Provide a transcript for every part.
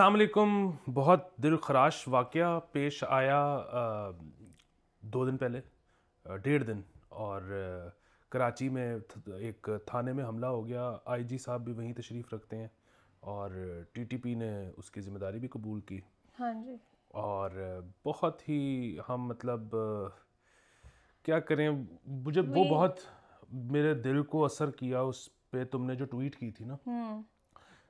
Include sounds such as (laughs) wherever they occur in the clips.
असलकुम बहुत दिल खराश वाक़ पेश आया दो दिन पहले डेढ़ दिन और कराची में एक थाने में हमला हो गया आईजी साहब भी वहीं तशरीफ़ रखते हैं और टीटीपी ने उसकी ज़िम्मेदारी भी कबूल की हाँ जी और बहुत ही हम मतलब क्या करें मुझे वो बहुत मेरे दिल को असर किया उस पर तुमने जो ट्वीट की थी ना हम्म।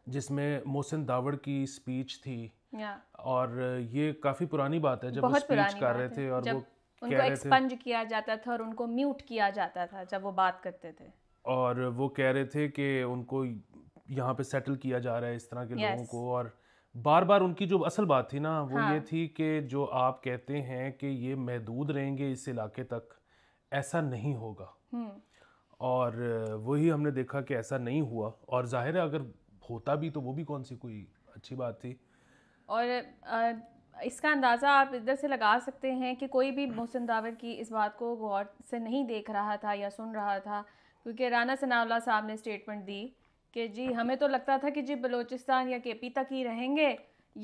जिसमें मोहसिन दावड़ की स्पीच थी yeah. और ये काफ़ी पुरानी बात है जब वो स्पीच कर रहे थे और वो उनको एक्सपंज किया जाता था और उनको म्यूट किया जाता था जब वो बात करते थे और वो कह रहे थे कि उनको यहाँ पे सेटल किया जा रहा है इस तरह के yes. लोगों को और बार बार उनकी जो असल बात थी ना वो हाँ. ये थी कि जो आप कहते हैं कि ये महदूद रहेंगे इस इलाके तक ऐसा नहीं होगा हुँ. हम्म। और वही हमने देखा कि ऐसा नहीं हुआ और जाहिर है अगर होता भी तो वो भी कौन सी कोई अच्छी बात थी और आ, इसका अंदाज़ा आप इधर से लगा सकते हैं कि कोई भी मोहसिन दावर की इस बात को गौर से नहीं देख रहा था या सुन रहा था क्योंकि राना सनाउल्ला साहब ने स्टेटमेंट दी कि जी हमें तो लगता था कि जी बलोचिस्तान या के पी तक ही रहेंगे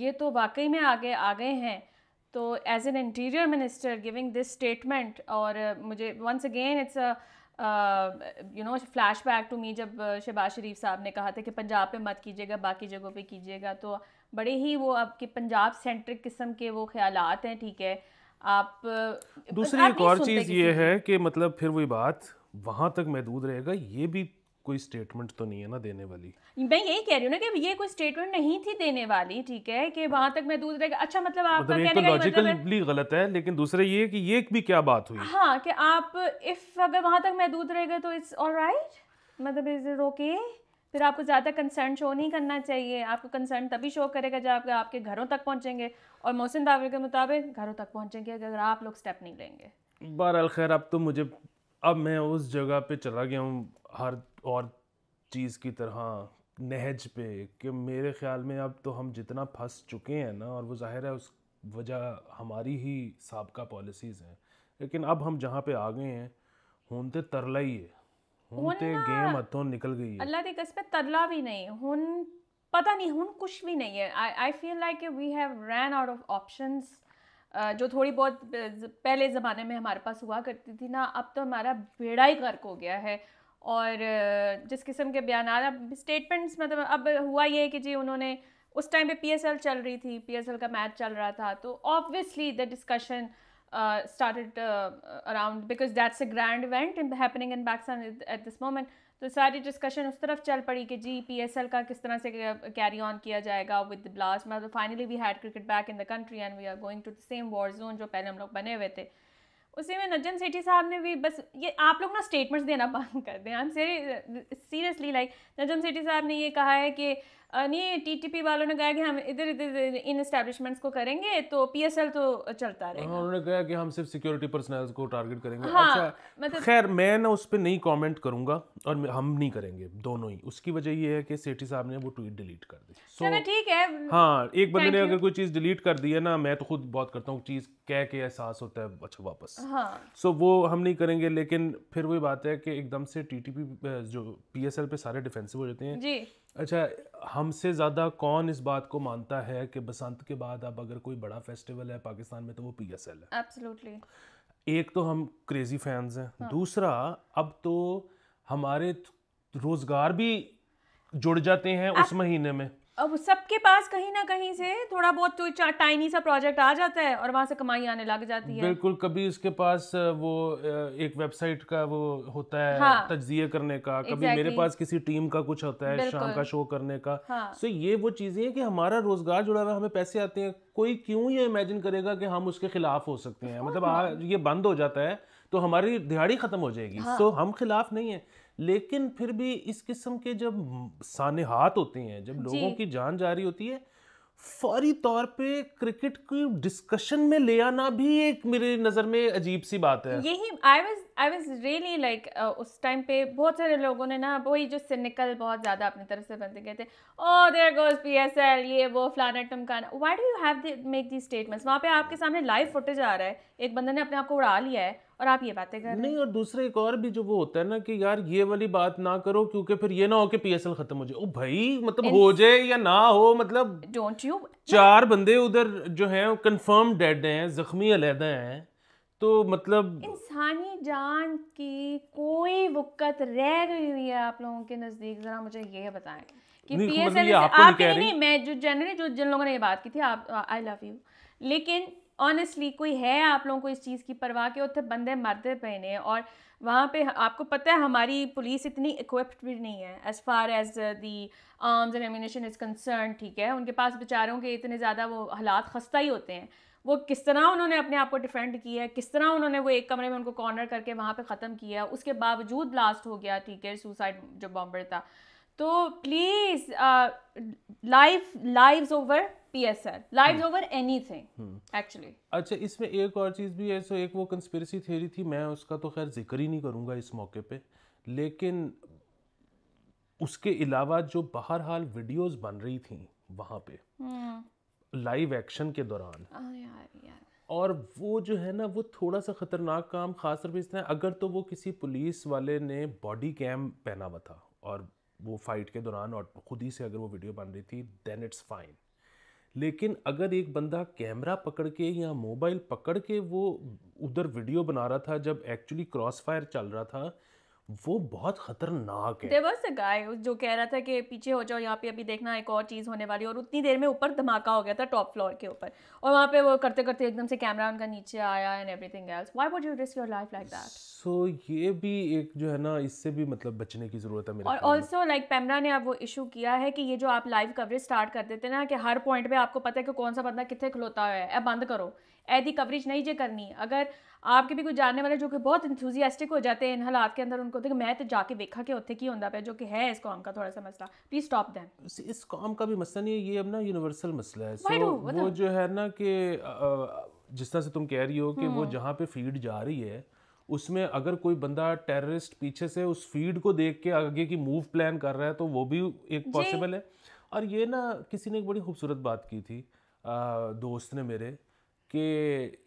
ये तो वाकई में आगे आ गए हैं तो as an interior minister giving this statement और मुझे once again it's you know flash back to me जब uh, शहबाज शरीफ साहब ने कहा था कि पंजाब पे मत कीजिएगा बाकी जगहों पे कीजिएगा तो बड़े ही वो आपके पंजाब सेंट्रिक किस्म के वो ख्याल हैं ठीक है आप uh, दूसरी आप एक और चीज़ ये है कि मतलब फिर वही बात वहाँ तक महदूद रहेगा ये भी कोई स्टेटमेंट तो नहीं है ना देने वाली मैं यही कह रही हूँ ना कि ये कोई स्टेटमेंट नहीं थी देने वाली ठीक है कि वहां तक मैं महदूद रहेगा अच्छा मतलब आपका मतलब तो लॉजिकली मतलब गलत है लेकिन दूसरे ये कि ये भी क्या बात हुई हाँ कि आप इफ अगर वहां तक मैं दूध रहेगा तो इट्स ऑल राइट मतलब इज इट ओके फिर आपको ज़्यादा कंसर्न शो नहीं करना चाहिए आपको कंसर्न तभी शो करेगा जब आपके आपके घरों तक पहुँचेंगे और मौसम दावे के मुताबिक घरों तक पहुँचेंगे अगर आप लोग स्टेप नहीं लेंगे बहरहाल खैर अब तो मुझे अब मैं उस जगह पे चला गया हूँ हर और चीज़ की तरह नहज पे कि मेरे ख्याल में अब तो हम जितना फंस चुके हैं ना और वो जाहिर है उस वजह हमारी ही सबका पॉलिसीज़ हैं लेकिन अब हम जहाँ पे आ गए हैं होनते तरला ही है होनते गेम हथों निकल गई है अल्लाह के पे तरला भी नहीं हुन पता नहीं हुन कुछ भी नहीं है I feel like we have run out of options जो थोड़ी बहुत पहले ज़माने में हमारे पास हुआ करती थी ना अब तो हमारा बेड़ा ही गर्क हो गया है और जिस किस्म के बयान अब स्टेटमेंट्स मतलब अब हुआ ये है कि जी उन्होंने उस टाइम पे पीएसएल चल रही थी पीएसएल का मैच चल रहा था तो obviously the discussion started around because that's a grand event in happening in Pakistan at this moment तो सारी डिस्कशन उस तरफ चल पड़ी कि जी पीएसएल का किस तरह से कैरी ऑन किया जाएगा विद द ब्लास्ट मतलब finally we had cricket back in the country and we are going to the same war zone जो पहले हम लोग बने हुए थे उसी में नज्जन सेठी साहब ने भी बस ये आप लोग ना स्टेटमेंट्स देना बंद कर दें I am seriously like Najam Sethi साहब ने ये कहा है कि नहीं टीटीपी वालों ने कहा कि हम इधर इधर इन एस्टेब्लिशमेंट्स को करेंगे तो पीएसएल तो चलता हाँ, रहेगा उन्होंने कहा कि हम सिर्फ सिक्योरिटी पर्सनल को टारगेट करेंगे हाँ, अच्छा मतलब खैर मैं ना उस पर नहीं कॉमेंट करूंगा और हम नहीं करेंगे दोनों ही उसकी वजह यह है कि सेठी साहब ने वो ट्वीट डिलीट कर दी सो ठीक है हाँ एक बंदे ने अगर कोई चीज़ डिलीट कर दी है ना मैं तो खुद बहुत करता हूँ चीज़ कह के एहसास होता है अच्छा वापस सो हाँ। वो हम नहीं करेंगे लेकिन फिर वही बात है कि एकदम से टीटीपी जो पीएसएल पे सारे डिफेंसिव हो जाते हैं जी अच्छा हमसे ज़्यादा कौन इस बात को मानता है कि बसंत के बाद अब अगर कोई बड़ा फेस्टिवल है पाकिस्तान में तो वो पीएसएल है एब्सोल्युटली एक तो हम क्रेजी फैंस हैं हाँ. दूसरा अब तो हमारे रोजगार भी जुड़ जाते हैं उस महीने में अब सबके पास कहीं ना कहीं से थोड़ा बहुत तो टाइनी सा प्रोजेक्ट आ जाता है और वहाँ से कमाई आने लग जाती है बिल्कुल कभी उसके पास वो एक वेबसाइट का वो होता है हाँ, तजिए करने का exactly. कभी मेरे पास किसी टीम का कुछ होता है शाम का शो करने का हाँ. so ये वो चीज़ें हैं कि हमारा रोजगार जुड़ा हुआ हमें पैसे आते हैं कोई क्यों ये इमेजिन करेगा कि हम उसके खिलाफ हो सकते हैं मतलब हाँ। ये बंद हो जाता है तो हमारी दिहाड़ी खत्म हो जाएगी सो हाँ। हम खिलाफ नहीं है लेकिन फिर भी इस किस्म के जब सानहात होते हैं जब लोगों की जान जा रही होती है फौरी तौर पे क्रिकेट की डिस्कशन में ले आना भी एक मेरी नज़र में अजीब सी बात है यही I was I was really like उस टाइम पे बहुत सारे लोगों ने ना वही जो सिनिकल बहुत ज़्यादा अपनी तरफ से बनते गए थे ओ देयर गोज पीएसएल ये वो फ्लाना टमकाना why do you have make the statements वहाँ पे आपके सामने लाइव फुटेज आ रहा है एक बंदा ने अपने आप को उड़ा लिया है और आप ये बातें कर नहीं और दूसरे एक और भी जो वो होता है ना कि यार ये वाली बात ना करो क्योंकि फिर ये ना हो कि पीएसएल खत्म हो जाए ओ भाई मतलब हो जाए या ना हो मतलब डोंट यू चार बंदे उधर जो है कंफर्म डेड हैं जख्मी अलहदा हैं तो मतलब इंसानी जान की कोई वक्त रह गई हुई है आप लोगों के नज़दीक ज़रा मुझे ये बताएं कि पीएसएल आप नहीं, मतलब नहीं मैं जो जनरली जो जिन लोगों ने ये बात की थी आप आई लव यू लेकिन ऑनेस्टली कोई है आप लोगों को इस चीज़ की परवाह के उतने बंदे मरते पे ने और वहाँ पे आपको पता है हमारी पुलिस इतनी इक्विप्ड भी नहीं है as far as the arms and ammunition is concern ठीक है उनके पास बेचारों के इतने ज़्यादा वो हालात खस्ता ही होते हैं वो किस तरह उन्होंने अपने आप को डिफेंड किया है किस तरह उन्होंने वो एक कमरे में उनको कॉर्नर करके वहाँ पे ख़त्म किया उसके बावजूद ब्लास्ट हो गया ठीक है सुसाइड जो बॉम्बर था तो please life lives over PSL lives over anything actually अच्छा इसमें एक और चीज भी है सो एक वो कंस्पिरेसी थ्योरी थी मैं उसका तो खैर जिक्र ही नहीं करूंगा इस मौके पे लेकिन उसके अलावा जो बाहर हाल वीडियोस बन रही थी वहां पे लाइव hmm. एक्शन के दौरान oh, और वो जो है ना वो थोड़ा सा खतरनाक काम खास तौर पर इस तरह अगर तो वो किसी पुलिस वाले ने बॉडी कैम पहना हुआ था और वो फाइट के दौरान और खुद ही से अगर वो वीडियो बन रही थी देन इट्स फाइन लेकिन अगर एक बंदा कैमरा पकड़ के या मोबाइल पकड़ के वो उधर वीडियो बना रहा था जब एक्चुअली क्रॉस फायर चल रहा था वो बहुत खतरनाक है देवर से गाय जो कह रहा था कि पीछे हो जाओ यहाँ पे अभी देखना एक और चीज़ होने वाली और उतनी देर में ऊपर धमाका हो गया था टॉप फ्लोर के ऊपर और वहाँ पे वो करते करते एकदम से कैमरा उनका नीचे आया and everything else why would you risk your life like that so ये भी एक जो है ना इससे भी मतलब बचने की ज़रूरत है मेरे और ऑल्सो लाइक पैमरा ने अब वो इशू किया है कि ये जो आप लाइव कवरेज स्टार्ट कर देते ना कि हर पॉइंट पे आपको पता है कि कौन सा बंदा कितने खलोता है बंद करो ऐसी कवरेज नहीं जो करनी अगर आपके भी कुछ जानने वाले जो कि बहुत इंथ्यूजियास्टिक हो जाते हैं इन हालात के अंदर उनको मैं तो जाके देखा कि उत्थे की होता पे जो कि है इस कॉम का थोड़ा सा मसला प्लीज स्टॉप दैन इस कॉम का भी मसला नहीं है ये अब ना यूनिवर्सल मसला है so, वो जो है ना कि जिस तरह से तुम कह रही हो कि वो हम्म। जहाँ पे फीड जा रही है उसमें अगर कोई बंदा टेररिस्ट पीछे से उस फीड को देख के आगे की मूव प्लान कर रहा है तो वो भी एक पॉसिबल है और ये ना किसी ने एक बड़ी खूबसूरत बात की थी आ, दोस्त ने मेरे कि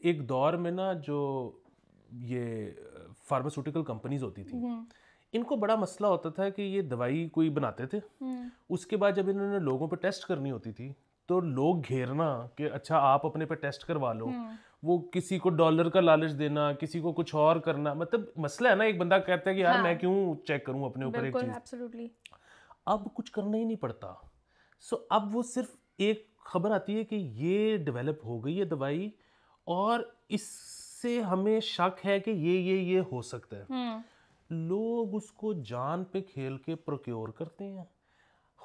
एक दौर में ना जो ये फार्मास्यूटिकल कंपनीज होती थी हम्म। इनको बड़ा मसला होता था कि ये दवाई कोई बनाते थे हम्म। उसके बाद जब इन्होंने लोगों पर टेस्ट करनी होती थी तो लोग घेरना कि अच्छा आप अपने पे टेस्ट करवा लो हम्म। वो किसी को डॉलर का लालच देना किसी को कुछ और करना मतलब मसला है ना एक बंदा कहता है कि यार हाँ। मैं क्यों चेक करूं अपने ऊपर एक चीज अब कुछ करना ही नहीं पड़ता सो so, अब वो सिर्फ एक खबर आती है कि ये डेवलप हो गई है दवाई और इससे हमें शक है कि ये ये ये हो सकता है हम्म। लोग उसको जान पे खेल के प्रोक्योर करते हैं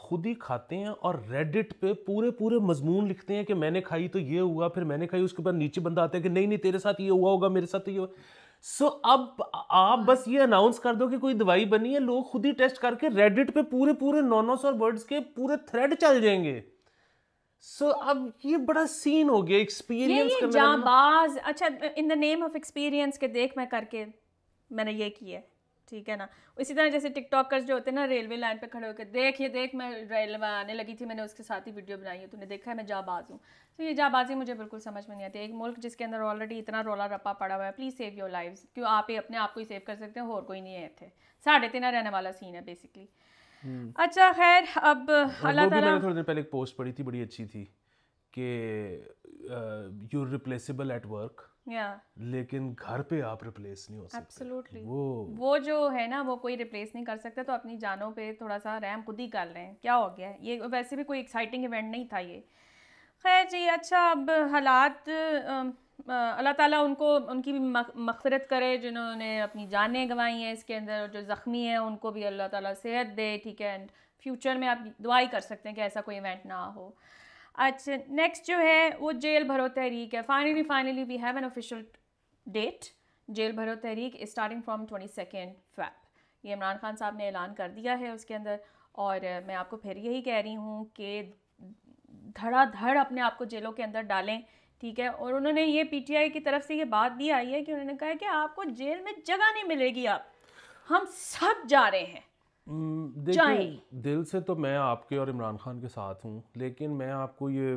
खुद ही खाते हैं और रेडिट पे पूरे पूरे मजमून लिखते हैं कि मैंने खाई तो ये हुआ फिर मैंने खाई उसके बाद नीचे बंदा आता है कि नहीं नहीं तेरे साथ ये हुआ होगा मेरे साथ ये हुआ सो so, अब आप बस ये अनाउंस कर दो कि कोई दवाई बनी है लोग खुद ही टेस्ट करके रेडिट पे पूरे पूरे नौ नौ सौ वर्ड्स के पूरे थ्रेड चल जाएंगे सो अब ये बड़ा सीन हो गया एक्सपीरियंस करने जाबाज अच्छा in the name of experience के देख मैं करके मैंने ये किया ठीक है ना इसी तरह जैसे टिकटॉकर्स जो होते हैं ना रेलवे लाइन पे खड़े होकर देख ये देख मैं रेलवे आने लगी थी मैंने उसके साथ ही वीडियो बनाई है तूने देखा है मैं जाबाज हूँ तो ये जाबाजी मुझे बिल्कुल समझ में नहीं आती एक मुल्क जिसके अंदर ऑलरेडी इतना रोला रपा पड़ा हुआ है प्लीज़ सेव योर लाइफ क्यों आप ही अपने आप को ही सेव कर सकते हैं और कोई नहीं है इतने साढ़े तीन रहने वाला सीन है बेसिकली अच्छा खैर अब अल्लाह ताला मैंने थोड़ी देर पहले एक पोस्ट पढ़ी थी बड़ी अच्छी थी कि you are replaceable at work या लेकिन घर पे आप रिप्लेस नहीं हो सकते एब्सोल्युटली वो वो जो है ना वो कोई रिप्लेस नहीं कर सकता तो अपनी जानों पे थोड़ा सा रैम खुद ही कर रहे हैं क्या हो गया ये वैसे भी कोई एक्साइटिंग इवेंट नहीं था ये खैर जी अच्छा अब हालात अल्लाह ताला उनको उनकी भी मफफरत करे जिन्होंने अपनी जानें गंवाई हैं इसके अंदर जो ज़ख्मी हैं उनको भी अल्लाह ताला सेहत दे ठीक है एंड फ्यूचर में आप दुआ ही कर सकते हैं कि ऐसा कोई इवेंट ना हो अच्छा नेक्स्ट जो है वो जेल भरो तहरीक है finally finally we have an official date जेल भरो तहरीक starting from twenty second Feb ये इमरान खान साहब ने ऐलान कर दिया है उसके अंदर और मैं आपको फिर यही कह रही हूँ कि धड़ाधड़ अपने आप को जेलों के अंदर डालें ठीक है और उन्होंने ये पीटीआई की तरफ से ये बात भी आई है कि उन्होंने कहा है कि आपको जेल में जगह नहीं मिलेगी आप हम सब जा रहे हैं देखिए दिल से तो मैं आपके और इमरान खान के साथ हूँ लेकिन मैं आपको ये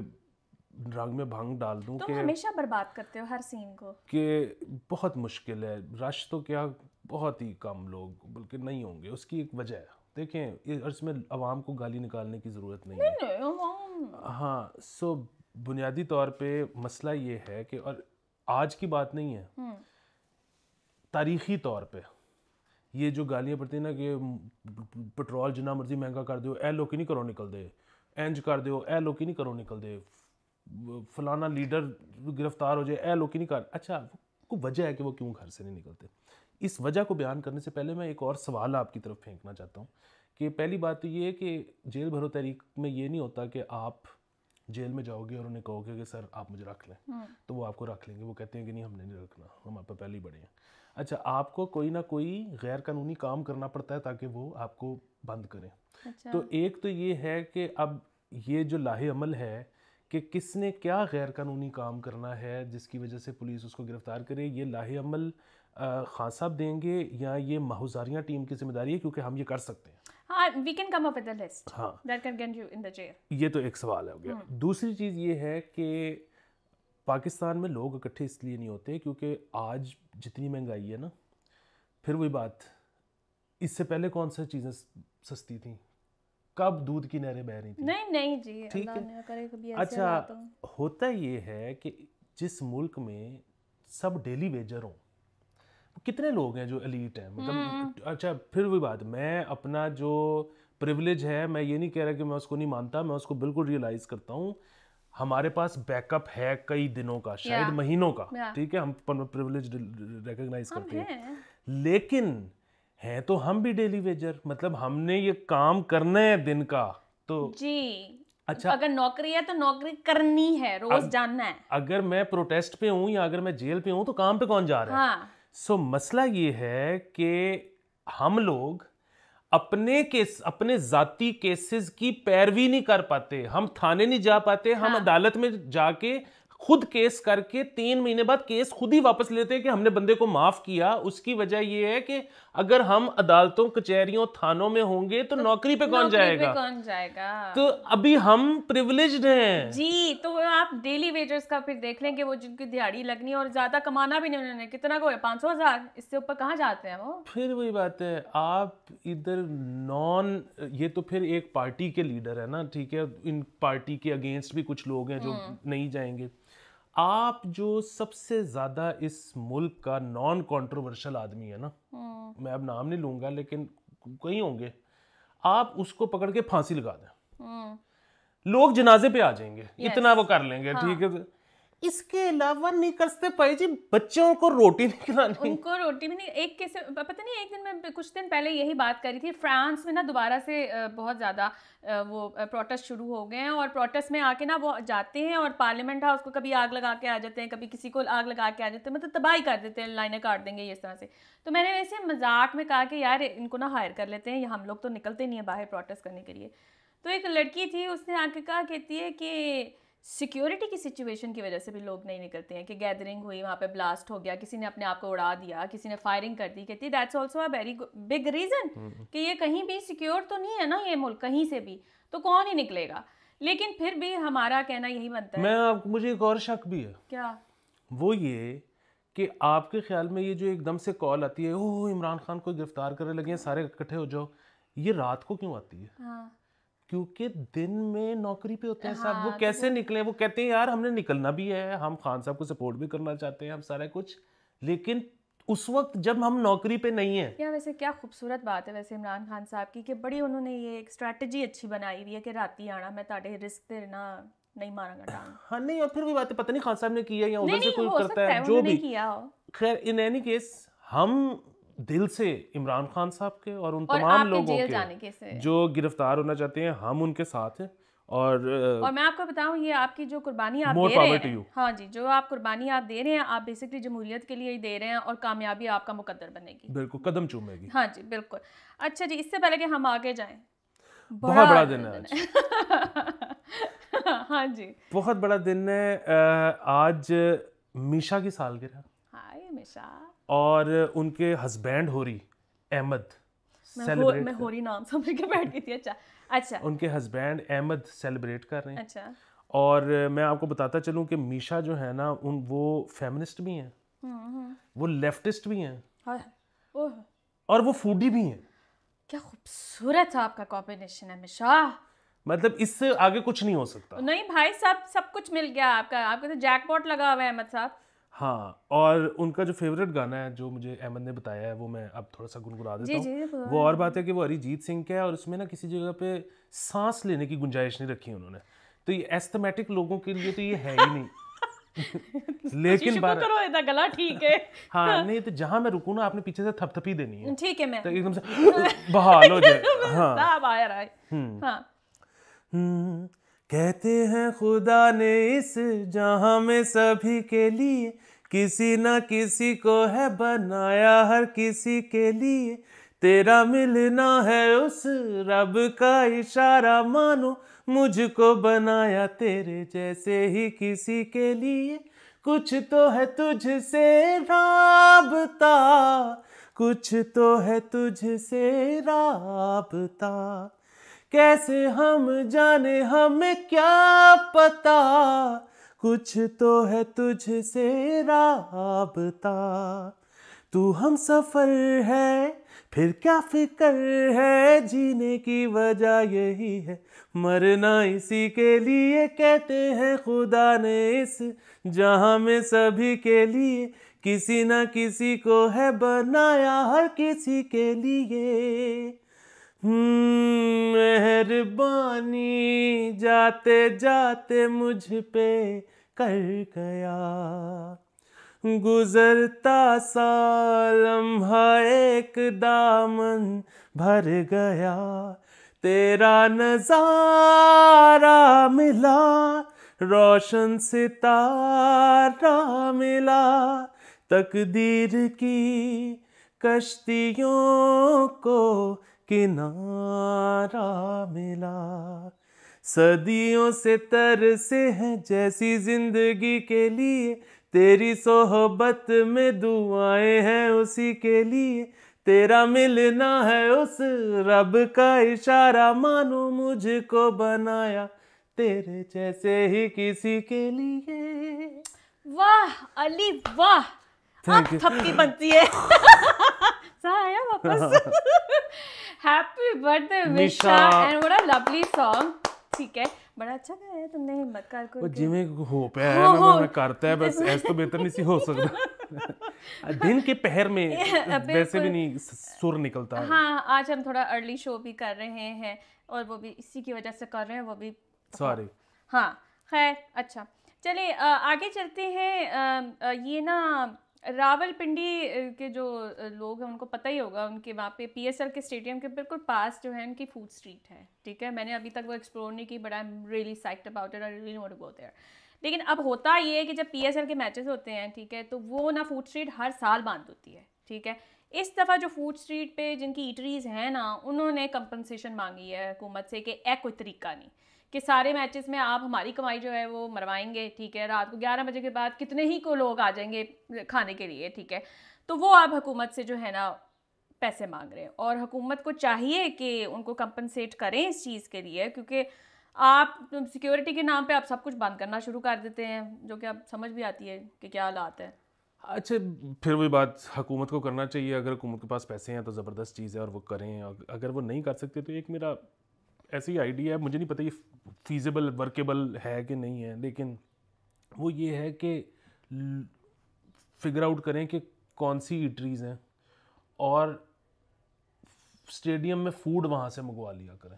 रंग में भंग डाल दूँ तो हमेशा बर्बाद करते हो हर सीन को कि बहुत मुश्किल है रश तो क्या बहुत ही कम लोग बल्कि नहीं होंगे उसकी एक वजह है देखें इसमें आवाम को गाली निकालने की ज़रूरत नहीं, नहीं है नहीं, हाँ सो बुनियादी तौर पे मसला ये है कि और आज की बात नहीं है हम्म। तारीखी तौर पे ये जो गालियाँ पड़ती हैं ना कि पेट्रोल जिना मर्जी महंगा कर दो ए लोग नहीं करो निकल दे इंज कर दो ए लोग नहीं करो निकल दे फलाना लीडर गिरफ्तार हो जाए ऐ लोग नहीं कर अच्छा को वजह है कि वो क्यों घर से नहीं निकलते इस वजह को बयान करने से पहले मैं एक और सवाल आपकी तरफ फेंकना चाहता हूँ कि पहली बात तो ये है कि जेल भरो तहरीक में ये नहीं होता कि आप जेल में जाओगे और उन्हें कहोगे कि सर आप मुझे रख लें हम्म। तो वो आपको रख लेंगे वो कहते हैं कि नहीं हमने नहीं रखना हम आप पहले ही बड़े हैं अच्छा आपको कोई ना कोई गैर कानूनी काम करना पड़ता है ताकि वो आपको बंद करें अच्छा। तो एक तो ये है कि अब ये जो लाहे अमल है कि किसने क्या गैर कानूनी काम करना है जिसकी वजह से पुलिस उसको गिरफ़्तार करे ये लाहे अमल खान साहब देंगे या ये माहौजारियाँ टीम की जिम्मेदारी है क्योंकि हम ये कर सकते हैं we can come up with a list that can get you in the ये तो एक सवाल हो गया हम्म। दूसरी चीज़ ये है कि पाकिस्तान में लोग इकट्ठे इसलिए नहीं होते क्योंकि आज जितनी महंगाई है ना फिर वही बात इससे पहले कौन सी चीज़ें सस्ती थी कब दूध की नहरें बह रही थी नहीं नहीं जी ठीक है अच्छा तो। होता ये है कि जिस मुल्क में सब डेली वेजर हों कितने लोग हैं जो अलीट हैं मतलब हम्म। अच्छा फिर वही बात मैं अपना जो प्रिविलेज है मैं ये नहीं कह रहा कि मैं उसको नहीं मानता मैं उसको बिल्कुल रियलाइज करता हूँ हमारे पास बैकअप है कई दिनों का शायद महीनों का ठीक है हम प्रिविलेज रिकोगनाइज करते हैं लेकिन हैं तो हम भी डेली वेजर मतलब हमने ये काम करना है दिन का तो जी अच्छा अगर नौकरी है तो नौकरी करनी है रोज अग, जानना है अगर मैं प्रोटेस्ट पे हूँ या अगर मैं जेल पे हूँ तो काम पे कौन जा रहा है हाँ. सो so, मसला ये है कि हम लोग अपने केस अपने जाति केसेस की पैरवी नहीं कर पाते हम थाने नहीं जा पाते हाँ। हम अदालत में जाके खुद केस करके तीन महीने बाद केस खुद ही वापस लेते हैं कि हमने बंदे को माफ किया उसकी वजह यह है कि अगर हम अदालतों कचहरियों थानों में होंगे तो, तो नौकरी पे कौन नौकरी जाएगा पे कौन जाएगा तो अभी हम प्रिविलेज हैं जी तो आप डेली वेजर्स का फिर देख लेंगे वो जिनकी दिहाड़ी लगनी है और ज्यादा कमाना भी नहीं उन्होंने कितना को सौ हजार इससे ऊपर कहाँ जाते हैं वो फिर वही बात है आप इधर नॉन ये तो फिर एक पार्टी के लीडर है ना ठीक है इन पार्टी के अगेंस्ट भी कुछ लोग हैं जो हम्म। नहीं जाएंगे आप जो सबसे ज़्यादा इस मुल्क का नॉन कंट्रोवर्शियल आदमी है ना हम्म। मैं अब नाम नहीं लूंगा लेकिन कहीं होंगे आप उसको पकड़ के फांसी लगा दें हम्म। लोग जनाजे पे आ जाएंगे इतना वो कर लेंगे हाँ। ठीक हाँ. है इसके अलावा नहीं कर सकते पाई जी बच्चों को रोटी नहीं खिलानी उनको रोटी भी नहीं एक कैसे पता नहीं एक दिन मैं कुछ दिन पहले यही बात करी थी फ्रांस में ना दोबारा से बहुत ज़्यादा वो प्रोटेस्ट शुरू हो गए हैं और प्रोटेस्ट में आके ना वो जाते हैं और पार्लियामेंट हाउस को कभी आग लगा के आ जाते हैं कभी किसी को आग लगा के आ जाते हैं मतलब तबाही कर देते हैं लाइनें काट देंगे इस तरह से तो मैंने वैसे मजाक में कहा कि यार इनको ना हायर कर लेते हैं हम लोग तो निकलते नहीं हैं बाहर प्रोटेस्ट करने के लिए तो एक लड़की थी उसने आके कहा कहती है कि सिक्योरिटी की सिचुएशन की वजह से भी लोग नहीं निकलते हैं कि गैदरिंग हुई वहाँ पे ब्लास्ट हो गया किसी ने अपने आप को उड़ा दिया किसी ने फायरिंग कर दी कहती that's also a very big reason कि ये कहीं भी सिक्योर तो नहीं है ना ये मुल्क कहीं से भी तो कौन ही निकलेगा लेकिन फिर भी हमारा कहना यही बनता है मैं आप मुझे एक और शक भी है क्या वो ये कि आपके ख्याल में ये जो एकदम से कॉल आती है ओह इमरान खान को गिरफ्तार करने लगे हैं सारे इकट्ठे हो जाओ ये रात को क्यों आती है हाँ। क्योंकि दिन में नौकरी पे होते हैं हाँ, तो साहब वो कैसे तो... निकले वो कहते हैं यार हमने निकलना भी है हम खान साहब को सपोर्ट भी करना चाहते हैं हम सारा कुछ लेकिन उस वक्त जब हम नौकरी पे नहीं है या वैसे क्या खूबसूरत बात है वैसे इमरान खान साहब की कि बड़ी उन्होंने ये एक स्ट्रैटेजी अच्छी बनाई हुई है कि राती आना मैं ताड़े रिस्क पे ना नहीं मारा (laughs) हाँ नहीं और फिर भी बात है पता नहीं खान साहब ने किया या उधर से कोई करता है जो भी किया खैर इन एनी केस हम दिल से इमरान खान साहब के और उन और तमाम लोगों के, के जो गिरफ्तार होना चाहते हैं हम उनके साथ हैं और और मैं आपको बताऊं ये आपकी जो कुर्बानी आप दे रहे हैं हाँ जी जो आप कुर्बानी आप दे रहे हैं आप बेसिकली जमहूरियत के लिए ही दे रहे हैं और कामयाबी आपका मुकदर बनेगी बिल्कुल कदम चूमेगी हाँ जी बिल्कुल अच्छा जी इससे पहले कि हम आगे जाए बहुत बड़ा, बड़ा दिन है आज (laughs) हाँ जी बहुत बड़ा दिन है आज मीशा की सालगिरह हमेशा और उनके हस्बैंड होरी अहमद मैं, हो, मैं होरी नाम समझ के बैठ गई थी अच्छा अच्छा उनके हस्बैंड अहमद सेलिब्रेट कर रहे हैं अच्छा और मैं आपको बताता चलूं कि मीशा जो है ना उन वो फेमिनिस्ट भी हैं हम्म, हम्म। वो लेफ्टिस्ट भी हैं और वो फूडी भी हैं क्या खूबसूरत आपका कॉम्बिनेशन है मीशा मतलब इससे आगे कुछ नहीं हो सकता नहीं भाई सब सब कुछ मिल गया आपका आपके तो जैकपॉट लगा हुआ है अहमद साहब हाँ और उनका जो फेवरेट गाना है जो मुझे अहमद ने बताया है वो मैं अब थोड़ा सा गुनगुना देता हूँ तो वो और बात है कि वो अरिजीत सिंह का है और उसमें ना किसी जगह पे सांस लेने की गुंजाइश नहीं रखी उन्होंने तो ये एस्थमेटिक लोगों के लिए तो ये है ही नहीं (laughs) लेकिन करो इतना गला ठीक है (laughs) हाँ नहीं तो जहाँ मैं रुकू ना आपने पीछे से थपथपी देनी है ठीक है मैं तो एकदम से (laughs) बहाल हो जाए हाँ आया कहते हैं खुदा ने इस जहाँ में सभी के लिए किसी न किसी को है बनाया हर किसी के लिए तेरा मिलना है उस रब का इशारा मानो मुझको बनाया तेरे जैसे ही किसी के लिए कुछ तो है तुझसे राबता कुछ तो है तुझसे राबता कैसे हम जाने हमें क्या पता कुछ तो है तुझसे राबता तू हम सफर है फिर क्या फिक्र है जीने की वजह यही है मरना इसी के लिए कहते हैं खुदा ने इस जहाँ में सभी के लिए किसी न किसी को है बनाया हर किसी के लिए हम्म, मेहरबानी जाते जाते मुझ पे कर गया गुजरता साल लम्हा एक दामन भर गया तेरा नजारा मिला रोशन सितारा मिला तकदीर की कश्तियों को किनारा मिला सदियों से तरसे हैं जैसी जिंदगी के लिए तेरी सोहबत में दुआएं हैं उसी के लिए तेरा मिलना है उस रब का इशारा मानो मुझको बनाया तेरे जैसे ही किसी के लिए वाह अली वाह अब थप्पी बनती है आया (laughs) वापस (laughs) happy birthday Misha and what a lovely song ठीक है बड़ा अच्छा गाया तुमने हिम्मत को है हाँ, हाँ। मैं करता है बस तो बेहतर नहीं सी हो सकता (laughs) दिन के पहर में (laughs) वैसे भी नहीं सुर निकलता हाँ आज हम थोड़ा अर्ली शो भी कर रहे हैं और वो भी इसी की वजह से कर रहे हैं वो भी सॉरी हाँ खैर अच्छा चलिए आगे चलते हैं ये ना रावलपिंडी के जो लोग हैं उनको पता ही होगा उनके वहाँ पे पीएसएल के स्टेडियम के बिल्कुल पास जो है उनकी फूड स्ट्रीट है ठीक है मैंने अभी तक वो एक्सप्लोर नहीं की but I am really psyched about it I really go there लेकिन अब होता ये है कि जब पीएसएल के मैचेस होते हैं ठीक है तो वो ना फूड स्ट्रीट हर साल बंद होती है ठीक है इस दफ़ा जो फूड स्ट्रीट पे जिनकी ईटरीज़ हैं ना उन्होंने कंपनसेशन मांगी है हुकूमत से कि ए कोई तरीका नहीं कि सारे मैचेस में आप हमारी कमाई जो है वो मरवाएंगे ठीक है रात को ग्यारह बजे के बाद कितने ही को लोग आ जाएंगे खाने के लिए ठीक है तो वो आप हुकूमत से जो है ना पैसे मांग रहे हैं और हुकूमत को चाहिए कि उनको कंपनसेट करें इस चीज़ के लिए क्योंकि आप सिक्योरिटी के नाम पे आप सब कुछ बंद करना शुरू कर देते हैं जो कि आप समझ भी आती है कि क्या हालात है अच्छा फिर वही बात हुकूमत को करना चाहिए अगर हुकूमत के पास पैसे हैं तो ज़बरदस्त चीज़ है और वो करें अगर वो नहीं कर सकते तो एक मेरा ऐसी आइडिया है मुझे नहीं पता ये फीजेबल वर्केबल है कि नहीं है लेकिन वो ये है कि फिगर आउट करें कि कौन सी इटरीज़ हैं और स्टेडियम में फूड वहाँ से मंगवा लिया करें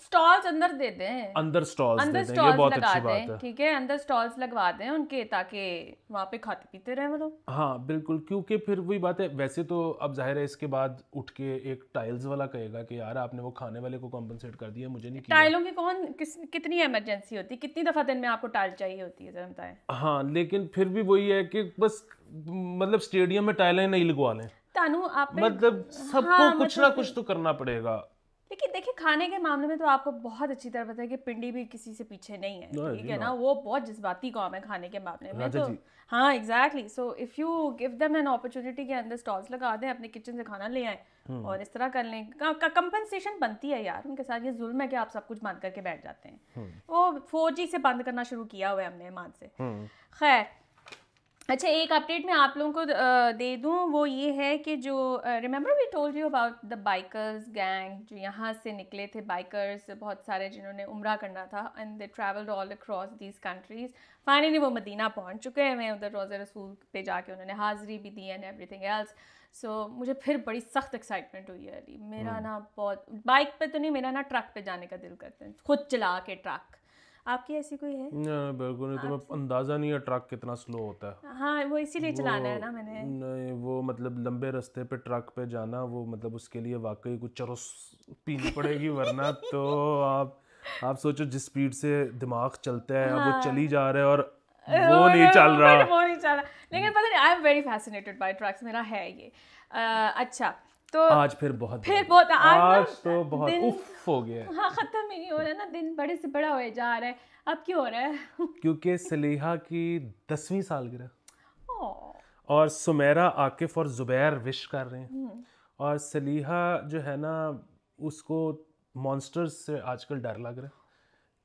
स्टॉल्स अंदर देते हैं अंदर स्टॉल्स अंदर देते स्टॉल्स बहुत अच्छी बात है ठीक है अंदर स्टॉल्स लगवा दें उनके ताकि वहाँ पे खाते पीते रहे वो हाँ बिल्कुल क्योंकि फिर वही बात है वैसे तो अब जाहिर है इसके बाद उठ के एक टाइल्स वाला कहेगा कि यार आपने वो खाने वाले को कॉम्पनसेट कर दिया मुझे नहीं टाइलों की कौन किस कितनी एमरजेंसी होती है कितनी दफ़ा दिन में आपको टाइल चाहिए होती है जनता है हाँ लेकिन फिर भी वही है कि बस मतलब स्टेडियम में टाइलें नहीं लगवा लें तानू आप मतलब हाँ, सबको हाँ, कुछ मतलब ना कुछ तो करना पड़ेगा लेकिन देखिए खाने के मामले में तो आपको बहुत अच्छी तरह पता है कि पिंडी भी किसी से पीछे नहीं है ठीक है ना वो बहुत जज्बाती काम है खाने के मामले में तो हाँ exactly so if you give them an opportunity के अंदर स्टॉल्स लगा दें अपने किचन से खाना ले आए हम्म। और इस तरह कर लें कंपनसेशन बनती है यार उनके साथ ये जुल्म है कि आप सब कुछ बंद करके बैठ जाते हैं हम्म। वो फोर से बंद करना शुरू किया हुआ है हमने मान से हम्म। खैर अच्छा एक अपडेट मैं आप लोगों को दे दूं वो ये है कि जो remember we told you about the bikers gang जो यहाँ से निकले थे बाइकर्स बहुत सारे जिन्होंने उम्र करना था and they travelled all across these countries finally वो मदीना पहुँच चुके हैं उधर रोज़ रसूल पे जाके उन्होंने हाज़िरी भी दी एंड एवरीथिंग एल्स सो मुझे फिर बड़ी सख्त एक्साइटमेंट हुई है मेरा hmm. ना बहुत बाइक पर तो नहीं मेरा ना ट्रक पर जाने का दिल करते हैं खुद चला के ट्रक आपकी ऐसी कोई है नहीं बिल्कुल नहीं तुम्हें तो अंदाज़ा नहीं है ट्रक कितना स्लो होता है हाँ वो इसीलिए चलाना है ना मैंने नहीं वो मतलब लंबे रास्ते पे ट्रक पे जाना वो मतलब उसके लिए वाकई कुछ चरस पीनी पड़ेगी वरना (laughs) तो आप आप सोचो जिस स्पीड से दिमाग चलता है हाँ। वो चली जा रहा है और (laughs) वो नहीं चल रहा (laughs) वो नहीं चल रहा लेकिन पता नहीं I am very fascinated by trucks मेरा है ये अच्छा तो आज फिर बहुत फिर बहुत आज, आज तो बहुत उफ हो गया हाँ ख़त्म ही नहीं हो रहा ना दिन बड़े से बड़ा होए जा रहा है अब क्यों हो रहा है क्योंकि सलीहा की दसवीं सालगिरह और सुमेरा आकिफ और जुबैर विश कर रहे हैं हम्म। और सलीहा जो है ना उसको मॉन्स्टर्स से आजकल डर लग रहा है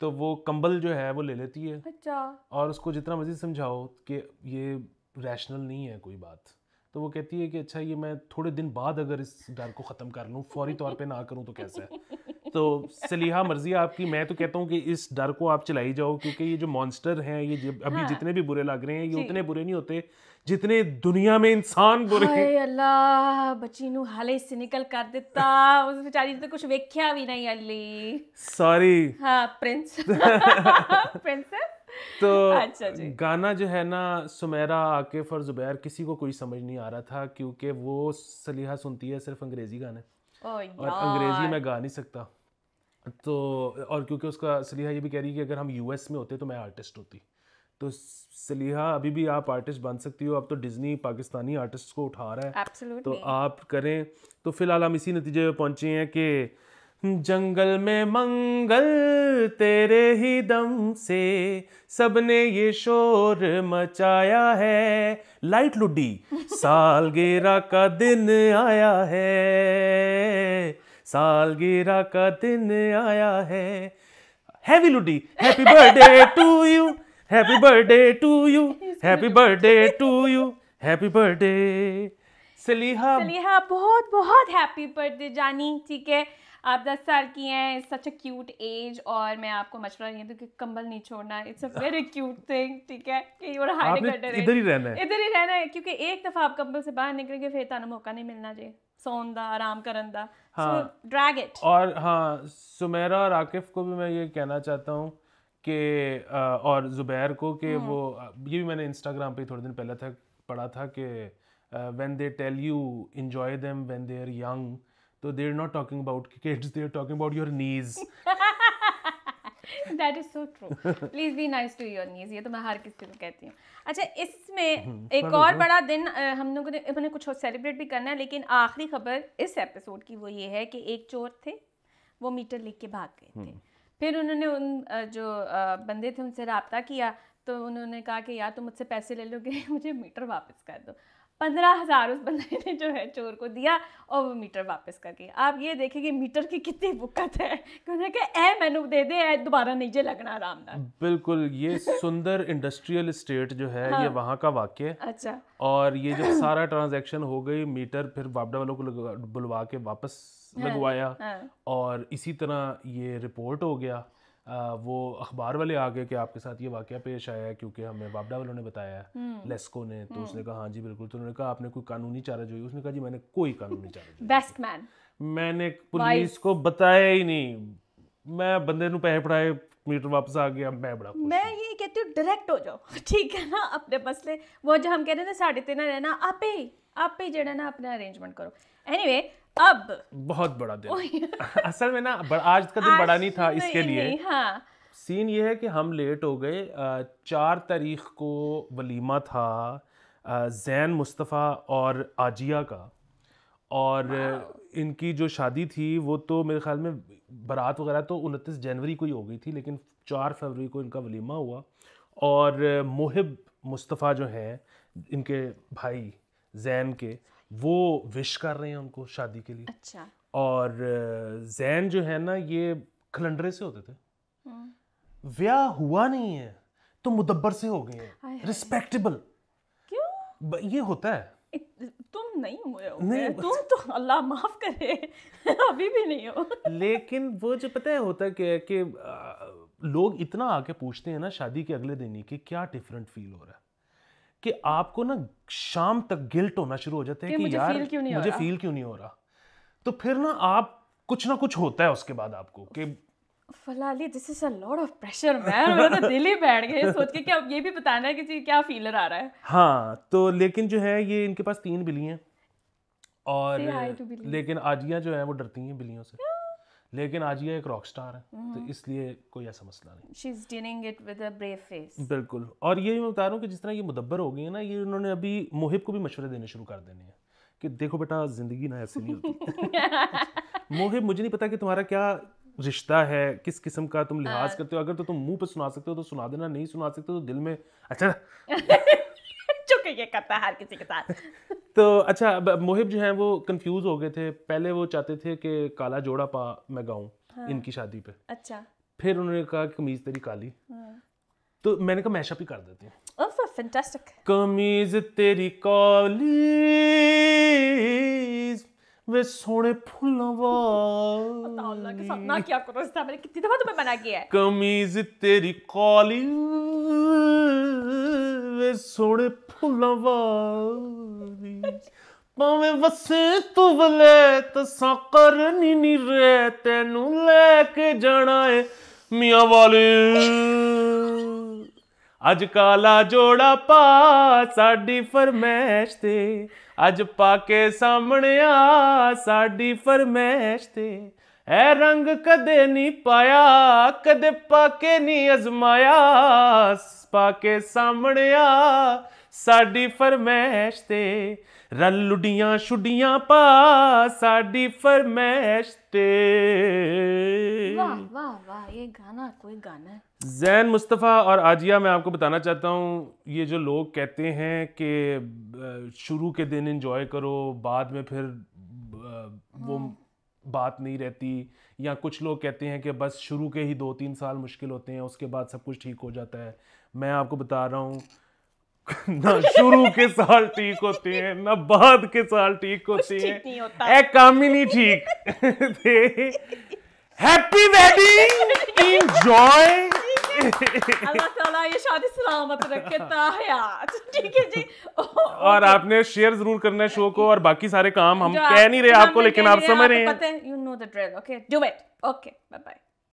तो वो कंबल जो है वो ले लेती है अच्छा और उसको जितना मज़ीद समझाओ कि ये रैशनल नहीं है कोई बात तो वो कहती है कि अच्छा ये मैं थोड़े दिन बाद अगर इस डर को ख़त्म कर लूँ फौरी तौर पर ना करूँ तो कैसा है तो सलीहा मर्जी आपकी मैं तो कहता हूँ कि इस डर को आप चलाई जाओ क्योंकि ये जो मॉन्स्टर हैं ये जब अभी हाँ, जितने भी बुरे लग रहे हैं ये उतने बुरे नहीं होते जितने दुनिया में इंसान बुरे हैं अल्लाह बच्ची नु हाले से निकल कर देता (laughs) उस बेचारी ने तो कुछ देखा भी नहीं अली सॉरी हाँ प्रिंस प्रिंसेस (laughs) (laughs) तो अच्छा गाना जो है ना सुमेरा आकिफ और जुबैर किसी को कोई समझ नहीं आ रहा था क्योंकि वो सलीहा सुनती है सिर्फ अंग्रेजी गाने और अंग्रेजी में गा नहीं सकता तो और क्योंकि उसका सलीहा ये भी कह रही है कि अगर हम यूएस में होते तो मैं आर्टिस्ट होती तो सलीहा अभी भी आप आर्टिस्ट बन सकती हो अब तो डिज्नी पाकिस्तानी आर्टिस्ट को उठा रहा है Absolutely. तो आप करें तो फिलहाल हम इसी नतीजे पर पहुंचे हैं कि जंगल में मंगल तेरे ही दम से सबने ये शोर मचाया है लाइट लुडी (laughs) सालगिरह का दिन आया है सालगिरह का दिन आया है हैवी लुडी happy birthday to you happy birthday to you happy birthday to you happy birthday Saliha Saliha बहुत बहुत हैप्पी बर्थडे जानी ठीक है आप दस साल की हैं सच अ क्यूट एज और मैं आपको मशवरा नहीं दूँ कि कंबल नहीं छोड़ना it's a very cute thing ठीक है कि और रहे इधर ही रहना है इधर ही रहना है क्योंकि एक दफ़ा आप कंबल से बाहर निकलेंगे फिर तुम तो मौका नहीं मिलना चाहिए सोन दा आराम करन दा हाँ, so, drag it. और हाँ सुमेरा और आकिफ को भी मैं ये कहना चाहता हूँ कि और ज़ुबैर को कि हम्म। वो ये भी मैंने इंस्टाग्राम पे थोड़े दिन पहले था पढ़ा था कि when they tell you enjoy them when they are young तो they're not talking about kids they're talking about your knees that is so true please be nice to your knees ये तो मैं हर किसी को कहती हूँ अच्छा इसमें हम्म, एक और बड़ा दिन हम लोगों ने हमने कुछ सेलिब्रेट भी करना है लेकिन आखिरी खबर इस एपिसोड की वो ये है कि एक चोर थे वो मीटर लेके भाग गए थे हम्म। फिर उन्होंने उन जो बंदे थे उनसे रबता किया तो उन्होंने कहा कि यार तुम मुझसे पैसे ले लोगे (laughs) मुझे मीटर वापस कर दो पंद्रह हज़ार उस बंदे ने जो है चोर को दिया और वो मीटर वापस कर गया आप ये देखें कि मीटर की कितनी बुकत है उन्होंने कहा ए मैनू दे दे ए दोबारा नीचे लगना आराम ना बिल्कुल ये सुंदर इंडस्ट्रियल स्टेट जो है हाँ। ये वहाँ का वाक्य अच्छा और ये जब सारा ट्रांजैक्शन हो गई मीटर फिर बाबडा वालों को बुलवा के वापस हाँ, लगवाया हाँ। और इसी तरह ये रिपोर्ट हो गया वो अखबार वाले आ गए कि आपके साथ ये वाक्य पेश आया है क्योंकि हमें बाबडा वालों ने बताया है हम्म। लेस्को ने तो उसने हम्म। कहा हाँ जी बिल्कुल तो उन्होंने कहा आपने कोई कानूनी चार्ज हुई उसने कहा जी मैंने कोई कानूनी चार्ज बेस्ट मैन मैंने पुलिस को बताया ही नहीं मैं बंदे नु पैसे पढ़ाए मीटर वापस आ गया मैं बड़ा मैं ये कहती हूँ डायरेक्ट हो जाओ (laughs) ठीक है ना अपने मसले वो जो हम कह रहे थे साढ़े तीन रहना आपे आपे ही जो ना अपना अरेंजमेंट करो एनीवे anyway, अब बहुत बड़ा दिन असल में ना आज का दिन बड़ा नहीं था इसके लिए हाँ। सीन ये है कि हम लेट हो गए चार तारीख को वलीमा था जैन मुस्तफ़ा और आजिया का और इनकी जो शादी थी वो तो मेरे ख्याल में बारात वगैरह तो उनतीस जनवरी को ही हो गई थी लेकिन चार फरवरी को इनका वलीमा हुआ और मोहिब मुस्तफ़ा जो हैं इनके भाई जैन के वो विश कर रहे हैं उनको शादी के लिए अच्छा और जैन जो है ना ये खलंडरे से होते थे हम्म। व्याह हुआ नहीं है तो मुदब्बर से हो गए हैं रिस्पेक्टेबल क्यों ये होता है तुम नहीं हुए हो नहीं तुम तो अल्लाह माफ करे (laughs) अभी भी नहीं हो लेकिन वो जो पता है होता क्या है कि लोग इतना आके पूछते हैं ना शादी के अगले दिन ही कि क्या डिफरेंट फील हो रहा है कि आपको ना शाम तक गिल्ट होना शुरू हो जाता है कि, कि मुझे यार फील क्यों नहीं मुझे फील क्यों नहीं हो रहा तो फिर ना आप कुछ ना कुछ होता है उसके बाद आपको कि फलाली this is a lot of pressure man मेरा तो दिल ही बैठ गए सोच के कि अब ये भी बताना है कि क्या फीलर आ रहा है हाँ तो लेकिन जो है ये इनके पास तीन बिल्ली हैं और लेकिन आजिया जो है वो डरती हैं बिल्लियों से लेकिन आज ये एक रॉक स्टार है mm-hmm. तो हम्म। इसलिए कोई ऐसा मसला नहीं she is dealing it with a brave face बिल्कुल और ये मैं बता रहा हूँ कि जिस तरह ये मुदब्बर हो गई है ना ये उन्होंने अभी मुहिब को भी मशवरे देने शुरू कर देने हैं कि देखो बेटा ज़िंदगी ना ऐसी नहीं होती (laughs) मुहिब मुझे नहीं पता कि तुम्हारा क्या रिश्ता है किस किस्म का तुम लिहाज हाँ। करते हो अगर तो तुम मुंह पे सुना सकते हो तो सुना देना नहीं सुना सकते तो दिल में अच्छा (laughs) कि ये करता है हर किसी के साथ (laughs) तो अच्छा मोहिब जो है वो कंफ्यूज हो गए थे पहले वो चाहते थे कि काला जोड़ा पा मैं गाऊं हाँ। इनकी शादी पे अच्छा फिर उन्होंने कहा कमीज तेरी काली हाँ। तो मैंने कहा मैशअप ही कर देते हैं ओह फैंटास्टिक कमीज तेरी काली वे सोने फूलों वाला के साथ ना क्या करो इस मैंने कितनी दफा तुम्हें मना किया है कमीज तेरी काली ਵੇ ਸੋਹਣੇ ਫੁੱਲਾਂ ਵਾਲੀ ਪਾਵੇਂ ਵਸੇ ਤੂੰ ਬਲੇ ਤਸਾਂ ਕਰਨੀ ਨੀ ਰੇ ਤੈਨੂੰ ਲੈ ਕੇ ਜਾਣਾ ਏ ਮੀਆਂ ਵਾਲੇ ਅੱਜ ਕਾਲਾ ਜੋੜਾ ਪਾ ਸਾਡੀ ਫਰਮੈਸ਼ ਤੇ ਅੱਜ ਪਾ ਕੇ ਸਾਹਮਣੇ ਆ ਸਾਡੀ ਫਰਮੈਸ਼ ਤੇ ਐ ਰੰਗ ਕਦੇ ਨਹੀਂ ਪਾਇਆ ਕਦੇ ਪਾਕੇ ਨਹੀਂ ਅਜ਼ਮਾਇਆ ਪਾਕੇ ਸਾਹਮਣੇ ਆ ਸਾਡੀ ਫਰਮੈਸ਼ ਤੇ ਰਲੁਡੀਆਂ ਛੁੱਡੀਆਂ पा साडी फरमैश ते वाह वाह वाह ये गाना कोई गाना है जैन मुस्तफ़ा और आजिया मैं आपको बताना चाहता हूँ ये जो लोग कहते हैं कि शुरू के दिन एंजॉय करो बाद में फिर वो हाँ। बात नहीं रहती या कुछ लोग कहते हैं कि बस शुरू के ही दो तीन साल मुश्किल होते हैं उसके बाद सब कुछ ठीक हो जाता है मैं आपको बता रहा हूँ (laughs) ना शुरू के साल ठीक होते हैं ना बाद के साल ठीक होते हैं एक काम ही नहीं ठीक हैप्पी वेडिंग एंजॉय अल्लाह ताला ये शादी सलामत रखे (laughs) ठीक है जी और आपने शेयर जरूर करना है शो को और बाकी सारे काम हम कह नहीं रहे आपको लेकिन आप समझ रहे हैं you know the drill okay do it okay bye bye